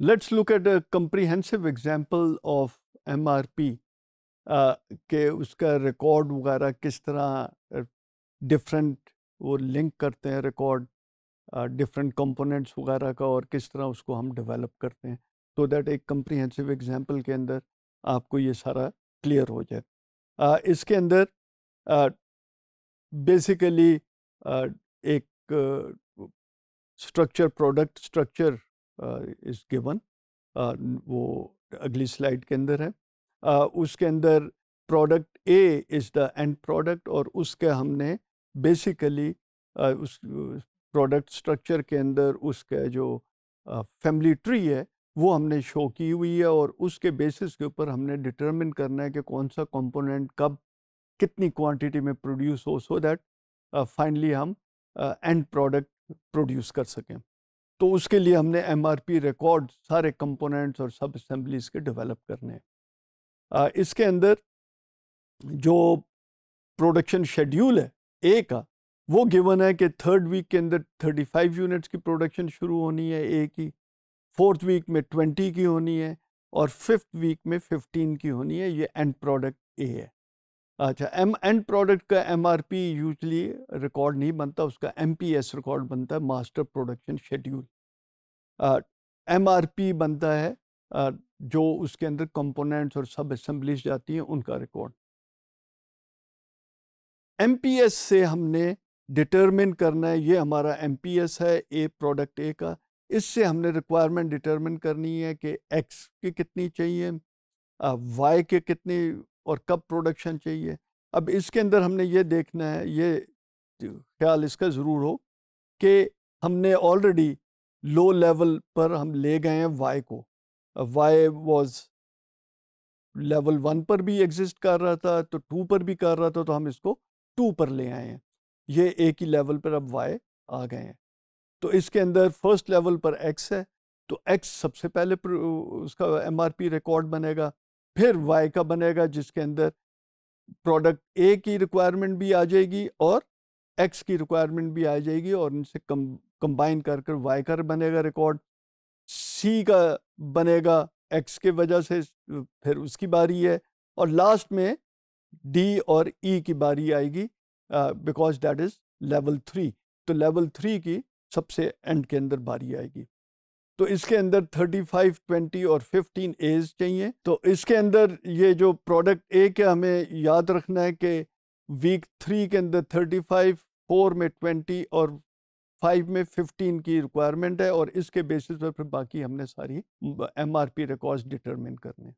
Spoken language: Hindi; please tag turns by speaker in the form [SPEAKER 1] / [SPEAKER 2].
[SPEAKER 1] let's look at a comprehensive example of M R P के उसका रिकॉर्ड वगैरह किस तरह डिफरेंट वो लिंक करते हैं रिकॉर्ड डिफरेंट कंपोनेंट्स वगैरह का और किस तरह उसको हम डेवलप करते हैं तो दैट एक कम्प्रीहेंसिव एग्जाम्पल के अंदर आपको ये सारा क्लियर हो जाए uh, इसके अंदर बेसिकली uh, uh, एक structure product structure is given वो अगली स्लाइड के अंदर है उसके अंदर product A is the end product और उसके हमने बेसिकली उस प्रोडक्ट स्ट्रक्चर के अंदर उसका जो फैमिली ट्री है वो हमने शो की हुई है और उसके बेसिस के ऊपर हमने डिटरमिन करना है कि कौन सा कंपोनेंट कब कितनी क्वांटिटी में प्रोड्यूस हो सो दैट फाइनली हम एंड प्रोडक्ट प्रोड्यूस कर सकें तो उसके लिए हमने एम रिकॉर्ड सारे कंपोनेंट्स और सब असम्बलीज के डेवलप करने हैं इसके अंदर जो प्रोडक्शन शेड्यूल है ए का वो गिवन है कि थर्ड वीक के अंदर 35 यूनिट्स की प्रोडक्शन शुरू होनी है ए की फोर्थ वीक में 20 की होनी है और फिफ्थ वीक में 15 की होनी है ये एंड प्रोडक्ट ए है अच्छा एम एंड प्रोडक्ट का M R P usually record नहीं बनता उसका एम पी एस रिकॉर्ड बनता है master production schedule M R P बनता है आ, जो उसके अंदर कंपोनेंट्स और सब असम्बलीज जाती हैं उनका रिकॉर्ड एम पी एस से हमने डिटरमिन करना है ये हमारा एम पी एस है ए प्रोडक्ट ए का इससे हमने रिक्वायरमेंट डिटरमिन करनी है कि एक्स की कितनी चाहिए वाई के कितनी और कब प्रोडक्शन चाहिए अब इसके अंदर हमने ये देखना है ये ख्याल इसका ज़रूर हो कि हमने ऑलरेडी लो लेवल पर हम ले गए हैं वाई को वाई वॉज लेवल वन पर भी एग्जिस्ट कर रहा था तो टू पर भी कर रहा था तो हम इसको टू पर ले आए हैं ये एक ही लेवल पर अब वाई आ गए हैं तो इसके अंदर फर्स्ट लेवल पर एक्स है तो एक्स सबसे पहले उसका एम रिकॉर्ड बनेगा फिर वाई का बनेगा जिसके अंदर प्रोडक्ट ए की रिक्वायरमेंट भी आ जाएगी और एक्स की रिक्वायरमेंट भी आ जाएगी और इनसे कम कंबाइन कर कर वाई का बनेगा रिकॉर्ड सी का बनेगा एक्स के वजह से फिर उसकी बारी है और लास्ट में डी और ई e की बारी आएगी because that is level three तो लेवल थ्री की सबसे एंड के अंदर बारी आएगी तो इसके अंदर 35, 20 और 15 एज चाहिए तो इसके अंदर ये जो प्रोडक्ट ए के हमें याद रखना है कि वीक थ्री के अंदर 35, फोर में 20 और फाइव में फिफ्टीन की रिक्वायरमेंट है और इसके बेसिस पर फिर बाकी हमने सारी एमआरपी रिकॉर्ड्स डिटरमिन करने